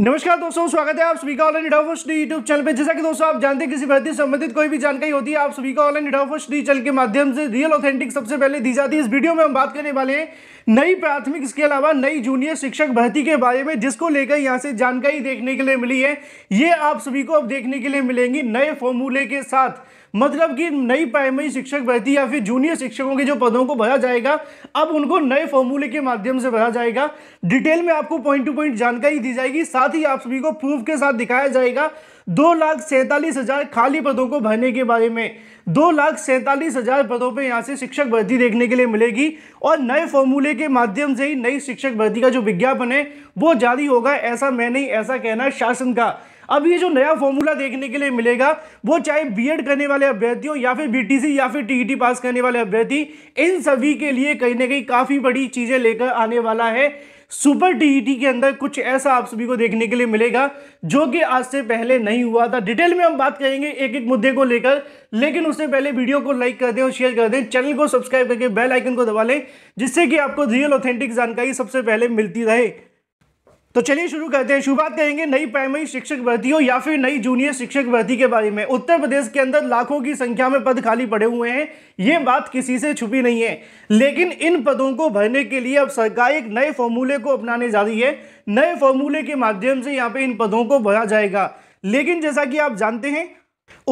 नमस्कार दोस्तों स्वागत है आप सभी का ऑनलाइन इडाफर्स्ट डी यूट्यूब चैनल पे जैसा कि दोस्तों आप जानते हैं किसी भर्ती संबंधित कोई भी जानकारी होती है आप सभी का ऑनलाइन इडाफर्स्ट डी चैनल के माध्यम से रियल ऑथेंटिक सबसे पहले दी जाती है इस वीडियो में हम बात करने वाले हैं नई प्राथमिक इसके अलावा नई जूनियर शिक्षक भर्ती के बारे में जिसको लेकर यहाँ से जानकारी देखने के लिए मिली है ये आप सभी को अब देखने के लिए मिलेंगी नए फॉर्मूले के साथ मतलब कि नई प्राइमरी शिक्षक भर्ती या फिर जूनियर शिक्षकों के जो पदों को भरा जाएगा अब उनको नए फॉर्मूले के माध्यम से भरा जाएगा डिटेल में आपको पॉइंट टू पॉइंट जानकारी दी जाएगी साथ ही आप सभी को प्रूफ के साथ दिखाया जाएगा दो लाख सैंतालीस हजार खाली पदों को भरने के बारे में दो लाख सैंतालीस हजार पदों पे यहाँ से शिक्षक भर्ती देखने के लिए मिलेगी और नए फॉर्मूले के माध्यम से ही नई शिक्षक भर्ती का जो विज्ञापन है वो जारी होगा ऐसा मैं नहीं ऐसा कहना है शासन का अब ये जो नया फॉर्मूला देखने के लिए मिलेगा वो चाहे बीएड करने वाले अभ्यर्थियों या फिर बीटीसी या फिर टीईटी पास e करने वाले अभ्यर्थी इन सभी के लिए कहीं ना कहीं काफ़ी बड़ी चीज़ें लेकर आने वाला है सुपर टीईटी e के अंदर कुछ ऐसा आप सभी को देखने के लिए मिलेगा जो कि आज से पहले नहीं हुआ था डिटेल में हम बात करेंगे एक एक मुद्दे को लेकर लेकिन उससे पहले वीडियो को लाइक कर दें और शेयर कर दें चैनल को सब्सक्राइब करके बेल आइकन को दबा लें जिससे कि आपको रियल ऑथेंटिक जानकारी सबसे पहले मिलती रहे तो चलिए शुरू करते हैं शुरुआत करेंगे नई प्राइमरी शिक्षक भर्तियों या फिर नई जूनियर शिक्षक भर्ती के बारे में उत्तर प्रदेश के अंदर लाखों की संख्या में पद खाली पड़े हुए हैं ये बात किसी से छुपी नहीं है लेकिन इन पदों को भरने के लिए अब सरकार एक नए फॉर्मूले को अपनाने जा रही है नए फॉर्मूले के माध्यम से यहाँ पे इन पदों को भरा जाएगा लेकिन जैसा कि आप जानते हैं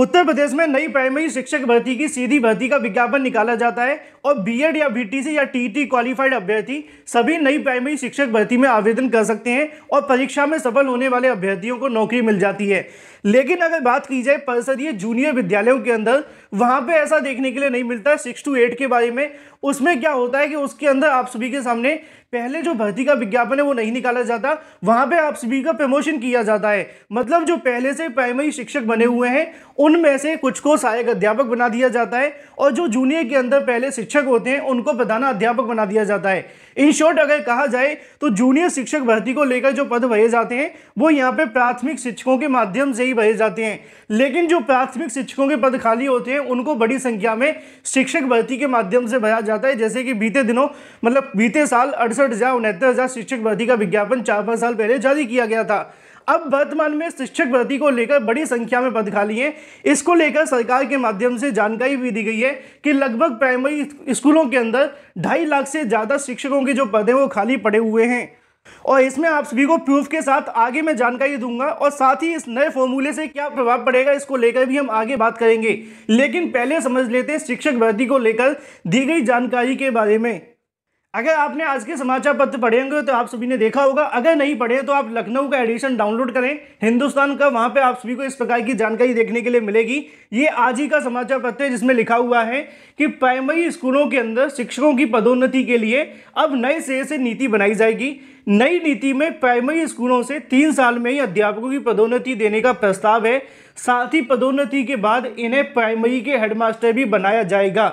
उत्तर प्रदेश में नई प्राइमरी शिक्षक भर्ती की सीधी भर्ती का विज्ञापन निकाला जाता है और बीएड या बीटीसी या टीटी क्वालिफाइड अभ्यर्थी सभी नई प्राइमरी शिक्षक भर्ती में आवेदन कर सकते हैं और परीक्षा में सफल होने वाले अभ्यर्थियों को नौकरी मिल जाती है लेकिन अगर बात की जाए परिषदीय जूनियर विद्यालयों के अंदर वहां पर ऐसा देखने के लिए नहीं मिलता सिक्स टू एट के बारे में उसमें क्या होता है कि उसके अंदर आप सभी के सामने पहले जो भर्ती का विज्ञापन है वो नहीं निकाला जाता वहां पे आप सभी का प्रमोशन किया जाता है मतलब जो पहले से प्राइमरी शिक्षक बने हुए हैं उनमें से कुछ को सहायक अध्यापक बना दिया जाता है और जो जूनियर के अंदर पहले शिक्षक होते हैं उनको प्रधान अध्यापक बना दिया जाता है इन शॉर्ट अगर कहा जाए तो जूनियर शिक्षक भर्ती को लेकर जो पद भरे जाते हैं वो यहाँ पे प्राथमिक शिक्षकों के माध्यम से ही भरे जाते हैं लेकिन जो प्राथमिक शिक्षकों के पद खाली होते हैं उनको बड़ी संख्या में शिक्षक भर्ती के माध्यम से भरा जाता है जैसे कि बीते दिनों मतलब बीते साल अड़सठ हज़ार उनहत्तर हज़ार शिक्षक भर्ती का विज्ञापन चार पाँच साल पहले जारी किया गया था अब वर्तमान में शिक्षक भर्ती को लेकर बड़ी संख्या में पद खाली हैं इसको लेकर सरकार के माध्यम से जानकारी भी दी गई है कि लगभग प्राइमरी स्कूलों के अंदर ढाई लाख से ज़्यादा शिक्षकों के जो पद हैं वो खाली पड़े हुए हैं और इसमें आप सभी को प्रूफ के साथ आगे मैं जानकारी दूंगा और साथ ही इस नए फॉर्मूले से क्या प्रभाव पड़ेगा इसको लेकर भी हम आगे बात करेंगे लेकिन पहले समझ लेते हैं शिक्षक भर्ती को लेकर दी गई जानकारी के बारे में अगर आपने आज के समाचार पत्र पढ़े होंगे तो आप सभी ने देखा होगा अगर नहीं पढ़े तो आप लखनऊ का एडिशन डाउनलोड करें हिंदुस्तान का वहाँ पे आप सभी को इस प्रकार की जानकारी देखने के लिए मिलेगी ये आज ही का समाचार पत्र है जिसमें लिखा हुआ है कि प्राइमरी स्कूलों के अंदर शिक्षकों की पदोन्नति के लिए अब नए सिरे से नीति बनाई जाएगी नई नीति में प्राइमरी स्कूलों से तीन साल में ही अध्यापकों की पदोन्नति देने का प्रस्ताव है साथ ही पदोन्नति के बाद इन्हें प्राइमरी के हेडमास्टर भी बनाया जाएगा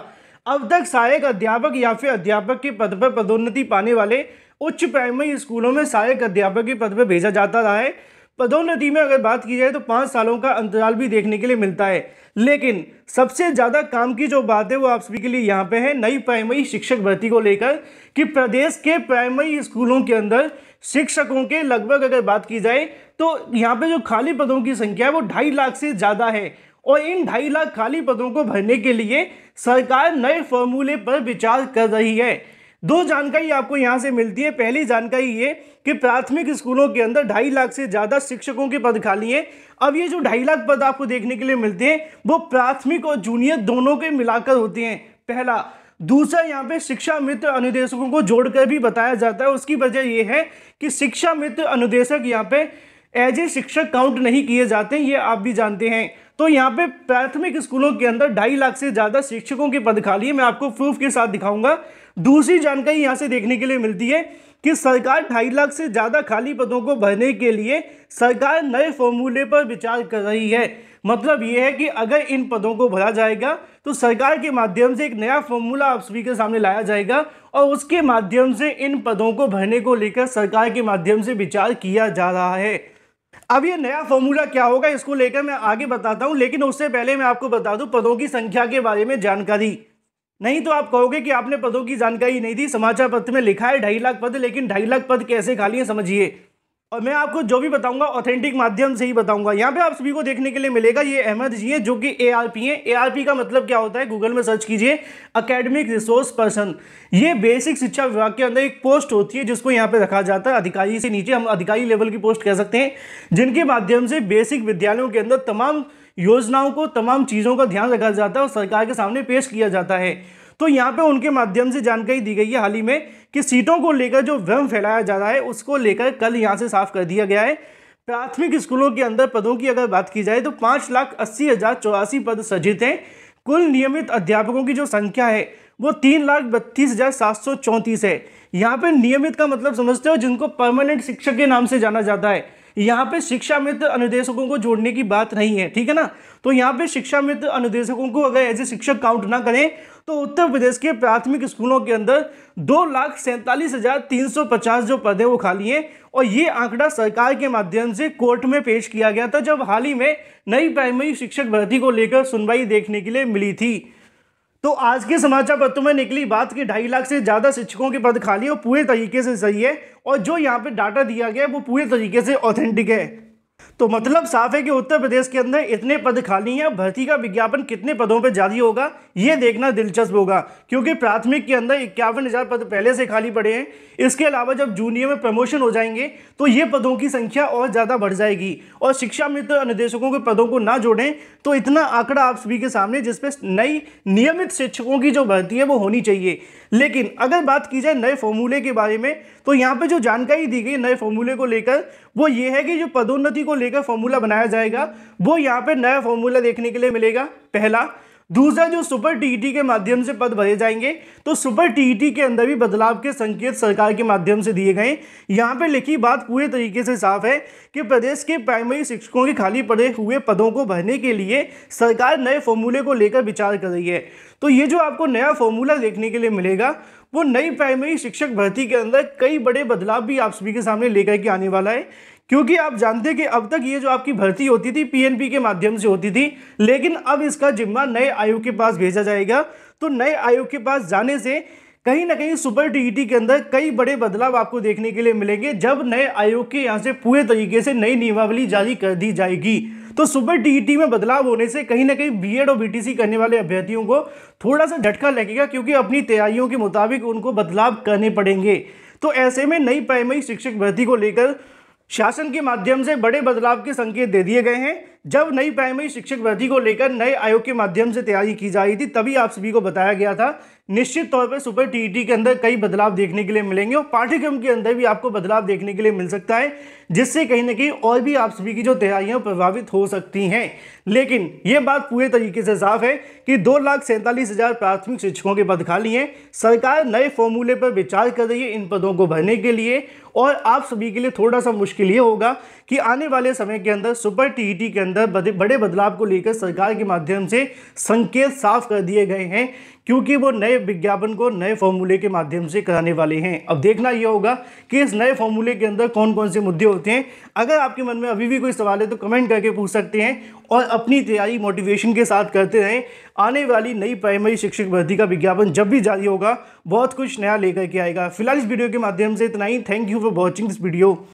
अब तक सहायक अध्यापक या फिर अध्यापक के पद पर पदोन्नति पाने वाले उच्च प्राइमरी स्कूलों में सहायक अध्यापक के पद पर भेजा जाता रहा है पदोन्नति में अगर बात की जाए तो पाँच सालों का अंतराल भी देखने के लिए मिलता है लेकिन सबसे ज़्यादा काम की जो बात है वो आप सभी के लिए यहाँ पे है नई प्राइमरी शिक्षक भर्ती को लेकर कि प्रदेश के प्राइमरी स्कूलों के अंदर शिक्षकों के लगभग अगर बात की जाए तो यहाँ पे जो खाली पदों की संख्या है वो ढाई लाख से ज़्यादा है और इन ढाई लाख खाली पदों को भरने के लिए सरकार नए फॉर्मूले पर विचार कर रही है दो जानकारी आपको यहाँ से मिलती है पहली जानकारी ये कि प्राथमिक स्कूलों के अंदर ढाई लाख से ज़्यादा शिक्षकों के पद खाली हैं अब ये जो ढाई लाख पद आपको देखने के लिए मिलते हैं वो प्राथमिक और जूनियर दोनों के मिलाकर होते हैं पहला दूसरा यहाँ पे शिक्षा मित्र अनुदेशकों को जोड़कर भी बताया जाता है उसकी वजह ये है कि शिक्षा मित्र अनुदेशक यहाँ पे एज ए शिक्षक काउंट नहीं किए जाते ये आप भी जानते हैं तो यहाँ पे प्राथमिक स्कूलों के अंदर ढाई लाख से ज़्यादा शिक्षकों के पद खाली है मैं आपको प्रूफ के साथ दिखाऊंगा दूसरी जानकारी यहाँ से देखने के लिए मिलती है कि सरकार ढाई लाख से ज़्यादा खाली पदों को भरने के लिए सरकार नए फॉर्मूले पर विचार कर रही है मतलब ये है कि अगर इन पदों को भरा जाएगा तो सरकार के माध्यम से एक नया फॉर्मूला आप सभी के सामने लाया जाएगा और उसके माध्यम से इन पदों को भरने को लेकर सरकार के माध्यम से विचार किया जा रहा है अब ये नया फॉर्मूला क्या होगा इसको लेकर मैं आगे बताता हूँ लेकिन उससे पहले मैं आपको बता दूँ पदों की संख्या के बारे में जानकारी नहीं तो आप कहोगे कि आपने पदों की जानकारी नहीं दी समाचार पत्र में लिखा है ढाई लाख पद लेकिन ढाई लाख पद कैसे खाली है समझिए और मैं आपको जो भी बताऊंगा ऑथेंटिक माध्यम से ही बताऊंगा यहाँ पे आप सभी को देखने के लिए मिलेगा ये अहमद जी हैं जो कि ए आर पी हैं ए आर पी का मतलब क्या होता है गूगल में सर्च कीजिए अकेडमिक रिसोर्स पर्सन ये बेसिक शिक्षा विभाग के अंदर एक पोस्ट होती है जिसको यहाँ पे रखा जाता है अधिकारी से नीचे हम अधिकारी लेवल की पोस्ट कह सकते हैं जिनके माध्यम से बेसिक विद्यालयों के अंदर तमाम योजनाओं को तमाम चीज़ों का ध्यान रखा जाता है और सरकार के सामने पेश किया जाता है तो यहाँ पे उनके माध्यम से जानकारी दी गई है हाल ही में कि सीटों को लेकर जो वहम फैलाया जा रहा है उसको लेकर कल यहाँ से साफ कर दिया गया है प्राथमिक स्कूलों के अंदर पदों की अगर बात की जाए तो पाँच लाख अस्सी हज़ार चौरासी पद सजित हैं कुल नियमित अध्यापकों की जो संख्या है वो तीन लाख बत्तीस हज़ार सात सौ चौंतीस है यहाँ पर नियमित का मतलब समझते हो जिनको परमानेंट शिक्षक के नाम से जाना जाता है यहाँ पे शिक्षा मित्र अनुदेशकों को जोड़ने की बात नहीं है ठीक है ना तो यहाँ पे शिक्षा मित्र अनुदेशकों को अगर एज ए शिक्षक काउंट ना करें तो उत्तर प्रदेश के प्राथमिक स्कूलों के अंदर दो लाख सैंतालीस हजार तीन सौ पचास जो पद है वो खाली हैं और ये आंकड़ा सरकार के माध्यम से कोर्ट में पेश किया गया था जब हाल ही में नई प्राइमरी शिक्षक भर्ती को लेकर सुनवाई देखने के लिए मिली थी तो आज के समाचार पत्रों में निकली बात कि ढाई लाख से ज़्यादा शिक्षकों के पद खाली और पूरे तरीके से सही है और जो यहाँ पे डाटा दिया गया है वो पूरे तरीके से ऑथेंटिक है तो मतलब साफ है कि उत्तर प्रदेश के अंदर इतने पद खाली हैं भर्ती का विज्ञापन कितने पदों पर जारी होगा ये देखना दिलचस्प होगा क्योंकि प्राथमिक के अंदर इक्यावन हज़ार पद पहले से खाली पड़े हैं इसके अलावा जब जूनियर में प्रमोशन हो जाएंगे तो ये पदों की संख्या और ज़्यादा बढ़ जाएगी और शिक्षा मित्र निदेशकों के पदों को ना जोड़ें तो इतना आंकड़ा आप सभी के सामने जिसपे नई नियमित शिक्षकों की जो भर्ती है वो होनी चाहिए लेकिन अगर बात की जाए नए फॉर्मूले के बारे में तो यहाँ पे जो जानकारी दी गई नए फॉर्मूले को लेकर वो ये है कि जो पदोन्नति को लेकर फॉर्मूला बनाया जाएगा वो यहाँ पे नया फॉर्मूला देखने के लिए मिलेगा पहला दूसरा जो सुपर टीईटी के माध्यम से पद भरे जाएंगे तो सुपर टीईटी के अंदर भी बदलाव के संकेत सरकार के माध्यम से दिए गए यहाँ पर लिखी बात पूरे तरीके से साफ है कि प्रदेश के प्राइमरी शिक्षकों के खाली पड़े हुए पदों को भरने के लिए सरकार नए फॉर्मूले को लेकर विचार कर रही है तो ये जो आपको नया फॉर्मूला देखने के लिए मिलेगा वो नई प्राइमरी शिक्षक भर्ती के अंदर कई बड़े बदलाव भी आप सभी के सामने लेकर के आने वाला है क्योंकि आप जानते कि अब तक ये जो आपकी भर्ती होती थी पीएनपी के माध्यम से होती थी लेकिन अब इसका जिम्मा नए आयोग के पास भेजा जाएगा तो नए आयोग के पास जाने से कहीं ना कहीं सुपर टीईटी e के अंदर कई बड़े बदलाव आपको देखने के लिए मिलेंगे जब नए आयोग के यहाँ से पूरे तरीके से नई नियमावली जारी कर दी जाएगी तो सुपर टीईटी e में बदलाव होने से कहीं ना कहीं बीएड और बीटीसी करने वाले अभ्यर्थियों को थोड़ा सा झटका लगेगा क्योंकि अपनी तैयारियों के मुताबिक उनको बदलाव करने पड़ेंगे तो ऐसे में नई प्राइमरी शिक्षक भर्ती को लेकर शासन के माध्यम से बड़े बदलाव के संकेत दे दिए गए हैं जब नई प्राइमरी शिक्षक भर्ती को लेकर नए आयोग के माध्यम से तैयारी की जा रही थी तभी आप सभी को बताया गया था निश्चित तौर पर सुपर टी e के अंदर कई बदलाव देखने के लिए मिलेंगे और पाठ्यक्रम के अंदर भी आपको बदलाव देखने के लिए मिल सकता है जिससे कहीं ना कहीं और भी आप सभी की जो तैयारियां प्रभावित हो सकती हैं लेकिन ये बात पूरे तरीके से साफ है कि दो लाख सैंतालीस हज़ार प्राथमिक शिक्षकों के पद खाली हैं सरकार नए फॉर्मूले पर विचार कर रही है इन पदों को भरने के लिए और आप सभी के लिए थोड़ा सा मुश्किल ये होगा कि आने वाले समय के अंदर सुपर टीईटी e के अंदर बड़े बदलाव को लेकर सरकार के माध्यम से संकेत साफ कर दिए गए हैं क्योंकि वो नए विज्ञापन को नए फॉर्मूले के माध्यम से कराने वाले हैं अब देखना यह होगा कि इस नए फॉर्मूले के अंदर कौन कौन से मुद्दे होते हैं अगर आपके मन में अभी भी कोई सवाल है तो कमेंट करके पूछ सकते हैं और अपनी तैयारी मोटिवेशन के साथ करते रहें आने वाली नई प्राइमरी शिक्षक भर्ती का विज्ञापन जब भी जारी होगा बहुत कुछ नया लेकर के आएगा फिलहाल इस वीडियो के माध्यम से इतना ही thank you for watching this video